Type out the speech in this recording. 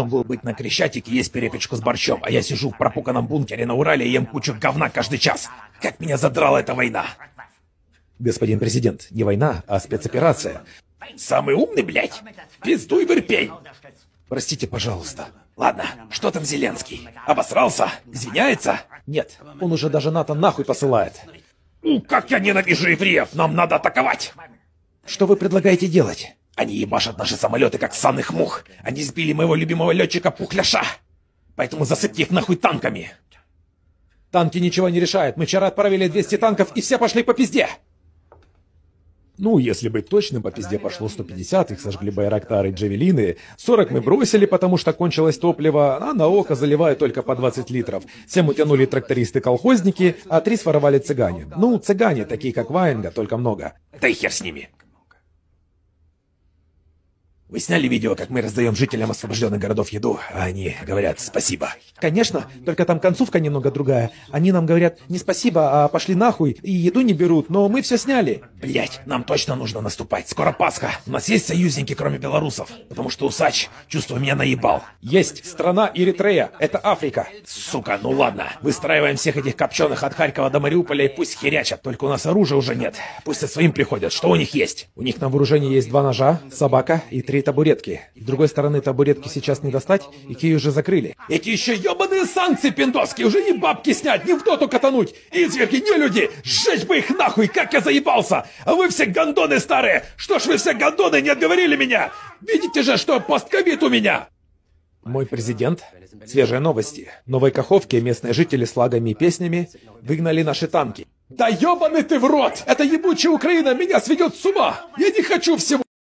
Должен был быть на Крещатике есть перепечку с борщом, а я сижу в пропуканном бункере на Урале и ем кучу говна каждый час. Как меня задрала эта война! Господин президент, не война, а спецоперация. Самый умный, блядь! Пиздуй в Простите, пожалуйста. Ладно, что там Зеленский? Обосрался? Извиняется? Нет, он уже даже НАТО нахуй посылает. У, ну, как я ненавижу евреев! Нам надо атаковать! Что вы предлагаете делать? Они ебашат наши самолеты, как санных мух. Они сбили моего любимого летчика Пухляша. Поэтому засыпьте их нахуй танками. Танки ничего не решают. Мы вчера отправили 200 танков, и все пошли по пизде. Ну, если быть точным, по пизде пошло 150, их сожгли байрактары и джавелины. 40 мы бросили, потому что кончилось топливо, а на око заливают только по 20 литров. 7 утянули трактористы-колхозники, а 3 своровали цыгане. Ну, цыгане, такие как Ваенга, только много. Да и хер с ними. Вы сняли видео, как мы раздаем жителям освобожденных городов еду, а они говорят «спасибо». Конечно, только там концовка немного другая. Они нам говорят не «спасибо», а «пошли нахуй» и еду не берут, но мы все сняли. Блять, нам точно нужно наступать. Скоро Пасха. У нас есть союзники, кроме белорусов. Потому что Усач, чувствую, меня наебал. Есть страна Эритрея. Это Африка. Сука, ну ладно. Выстраиваем всех этих копченых от Харькова до Мариуполя и пусть херячат. Только у нас оружия уже нет. Пусть со своим приходят. Что у них есть? У них на вооружении есть два ножа, собака и три своей табуретки. С другой стороны, табуретки сейчас не достать, и Кей уже закрыли. Эти еще ебаные санкции пиндоски, уже ни бабки снять, ни в доту катануть. Изверги, не люди, сжечь бы их нахуй, как я заебался. А вы все гондоны старые, что ж вы все гондоны не отговорили меня? Видите же, что постковид у меня. Мой президент. Свежие новости. В Новой Каховке местные жители с лагами и песнями выгнали наши танки. Да ёбаный ты в рот! Эта ебучая Украина меня сведет с ума! Я не хочу всего!